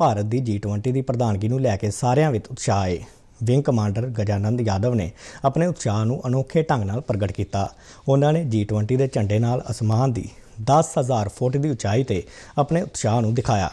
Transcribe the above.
ਭਾਰਤ ਦੀ G20 ਦੀ ਪ੍ਰਧਾਨਗੀ ਨੂੰ ਲੈ ਕੇ ਸਾਰਿਆਂ ਵਿੱਚ ਉਤਸ਼ਾਹ ਹੈ ਵਿੰਗ ਕਮਾਂਡਰ ਗਜਾਨੰਦ ਯਾਦਵ ਨੇ ਆਪਣੇ ਉਤਸ਼ਾਹ ਨੂੰ ਅਨੋਖੇ ਢੰਗ ਨਾਲ ਪ੍ਰਗਟ ਕੀਤਾ ਉਹਨਾਂ ਨੇ G20 ਦੇ ਝੰਡੇ ਨਾਲ ਅਸਮਾਨ ਦੀ 10000 ਫੁੱਟ ਦੀ ਉਚਾਈ ਤੇ ਆਪਣੇ ਉਤਸ਼ਾਹ ਨੂੰ ਦਿਖਾਇਆ